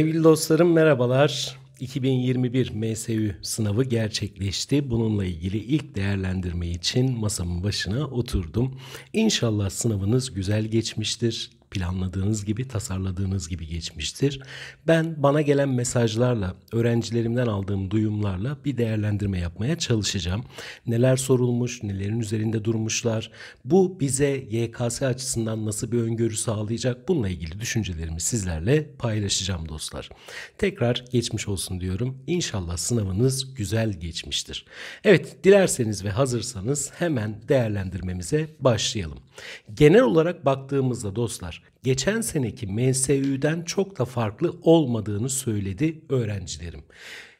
Sevgili dostlarım merhabalar. 2021 MSÜ sınavı gerçekleşti. Bununla ilgili ilk değerlendirme için masamın başına oturdum. İnşallah sınavınız güzel geçmiştir planladığınız gibi, tasarladığınız gibi geçmiştir. Ben bana gelen mesajlarla, öğrencilerimden aldığım duyumlarla bir değerlendirme yapmaya çalışacağım. Neler sorulmuş, nelerin üzerinde durmuşlar, bu bize YKS açısından nasıl bir öngörü sağlayacak bununla ilgili düşüncelerimi sizlerle paylaşacağım dostlar. Tekrar geçmiş olsun diyorum. İnşallah sınavınız güzel geçmiştir. Evet, dilerseniz ve hazırsanız hemen değerlendirmemize başlayalım. Genel olarak baktığımızda dostlar geçen seneki MSÜ'den çok da farklı olmadığını söyledi öğrencilerim.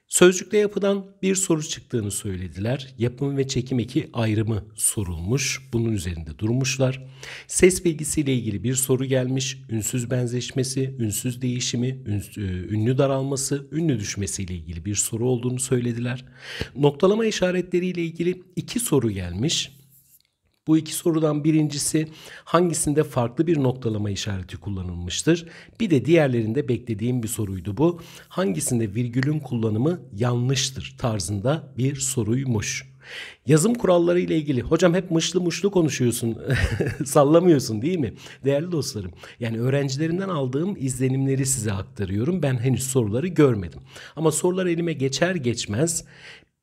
Sözcükle yapıdan bir soru çıktığını söylediler. Yapım ve çekim eki ayrımı sorulmuş. Bunun üzerinde durmuşlar. Ses bilgisiyle ilgili bir soru gelmiş. Ünsüz benzeşmesi, ünsüz değişimi, e, ünlü daralması, ünlü düşmesiyle ilgili bir soru olduğunu söylediler. Noktalama işaretleriyle ilgili iki soru gelmiş. Bu iki sorudan birincisi hangisinde farklı bir noktalama işareti kullanılmıştır? Bir de diğerlerinde beklediğim bir soruydu bu. Hangisinde virgülün kullanımı yanlıştır tarzında bir soruymuş. Yazım kuralları ile ilgili hocam hep mışlı mışlı konuşuyorsun sallamıyorsun değil mi? Değerli dostlarım yani öğrencilerimden aldığım izlenimleri size aktarıyorum. Ben henüz soruları görmedim. Ama sorular elime geçer geçmez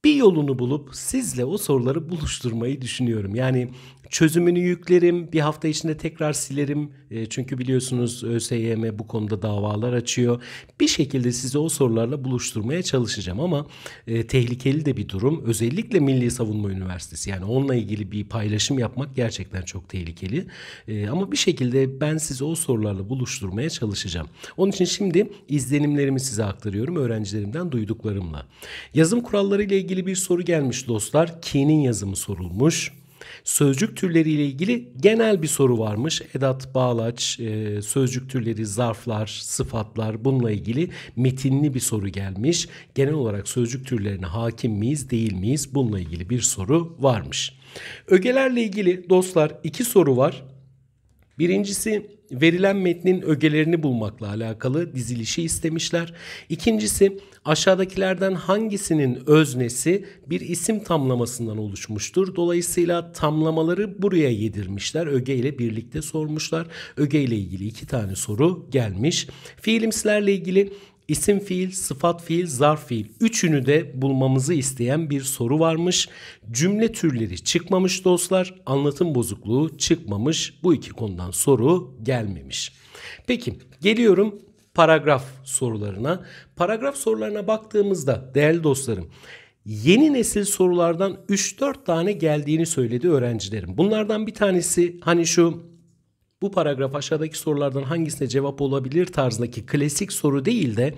bir yolunu bulup sizle o soruları buluşturmayı düşünüyorum. Yani çözümünü yüklerim, bir hafta içinde tekrar silerim. E, çünkü biliyorsunuz ÖSYM e, bu konuda davalar açıyor. Bir şekilde sizi o sorularla buluşturmaya çalışacağım ama e, tehlikeli de bir durum. Özellikle Milli Savunma Üniversitesi yani onunla ilgili bir paylaşım yapmak gerçekten çok tehlikeli. E, ama bir şekilde ben sizi o sorularla buluşturmaya çalışacağım. Onun için şimdi izlenimlerimi size aktarıyorum öğrencilerimden duyduklarımla. Yazım kuralları ile ilgili bir soru gelmiş dostlar. K'nin yazımı sorulmuş. Sözcük türleriyle ilgili genel bir soru varmış. Edat, bağlaç, e, sözcük türleri, zarflar, sıfatlar bununla ilgili metinli bir soru gelmiş. Genel olarak sözcük türlerine hakim miyiz, değil miyiz? Bununla ilgili bir soru varmış. Ögelerle ilgili dostlar iki soru var. Birincisi verilen metnin ögelerini bulmakla alakalı dizilişi istemişler. İkincisi aşağıdakilerden hangisinin öznesi bir isim tamlamasından oluşmuştur. Dolayısıyla tamlamaları buraya yedirmişler. Öge ile birlikte sormuşlar. Öge ile ilgili iki tane soru gelmiş. Fiilimsilerle ilgili İsim fiil, sıfat fiil, zarf fiil üçünü de bulmamızı isteyen bir soru varmış. Cümle türleri çıkmamış dostlar. Anlatım bozukluğu çıkmamış. Bu iki konudan soru gelmemiş. Peki geliyorum paragraf sorularına. Paragraf sorularına baktığımızda değerli dostlarım yeni nesil sorulardan 3-4 tane geldiğini söyledi öğrencilerim. Bunlardan bir tanesi hani şu bu paragraf aşağıdaki sorulardan hangisine cevap olabilir tarzındaki klasik soru değil de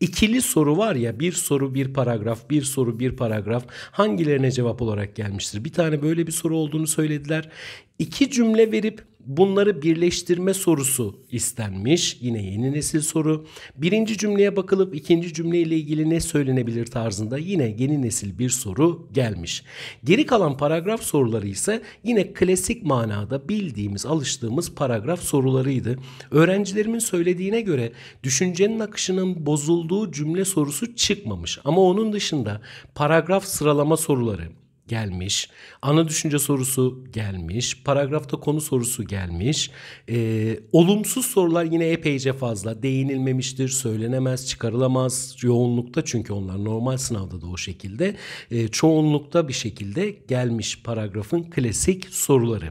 ikili soru var ya bir soru bir paragraf bir soru bir paragraf hangilerine cevap olarak gelmiştir? Bir tane böyle bir soru olduğunu söylediler. İki cümle verip bunları birleştirme sorusu istenmiş. Yine yeni nesil soru. Birinci cümleye bakılıp ikinci cümle ile ilgili ne söylenebilir tarzında yine yeni nesil bir soru gelmiş. Geri kalan paragraf soruları ise yine klasik manada bildiğimiz, alıştığımız paragraf sorularıydı. Öğrencilerimin söylediğine göre düşüncenin akışının bozulduğu cümle sorusu çıkmamış. Ama onun dışında paragraf sıralama soruları, gelmiş. Ana düşünce sorusu gelmiş. Paragrafta konu sorusu gelmiş. Ee, olumsuz sorular yine epeyce fazla. Değinilmemiştir, söylenemez, çıkarılamaz yoğunlukta çünkü onlar normal sınavda da o şekilde. Ee, çoğunlukta bir şekilde gelmiş paragrafın klasik soruları.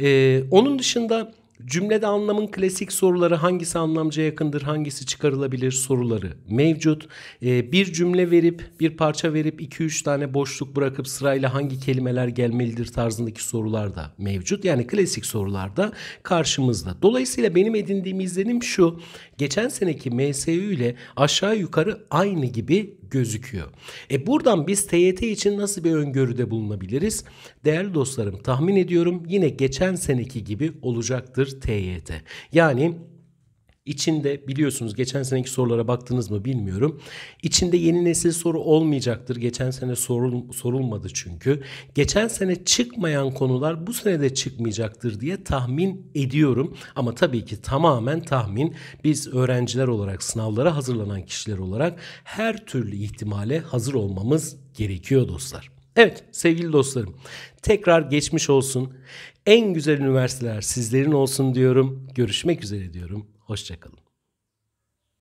Ee, onun dışında Cümlede anlamın klasik soruları hangisi anlamca yakındır, hangisi çıkarılabilir soruları mevcut. Ee, bir cümle verip, bir parça verip 2-3 tane boşluk bırakıp sırayla hangi kelimeler gelmelidir tarzındaki sorular da mevcut. Yani klasik sorularda karşımızda. Dolayısıyla benim edindiğim izlenim şu. Geçen seneki MSU ile aşağı yukarı aynı gibi gözüküyor. E buradan biz TYT için nasıl bir öngörüde bulunabiliriz? Değerli dostlarım tahmin ediyorum yine geçen seneki gibi olacaktır TYT. Yani İçinde biliyorsunuz geçen seneki sorulara baktınız mı bilmiyorum. İçinde yeni nesil soru olmayacaktır. Geçen sene sorul, sorulmadı çünkü. Geçen sene çıkmayan konular bu sene de çıkmayacaktır diye tahmin ediyorum. Ama tabii ki tamamen tahmin. Biz öğrenciler olarak sınavlara hazırlanan kişiler olarak her türlü ihtimale hazır olmamız gerekiyor dostlar. Evet sevgili dostlarım tekrar geçmiş olsun. En güzel üniversiteler sizlerin olsun diyorum. Görüşmek üzere diyorum. Hoşçakalın.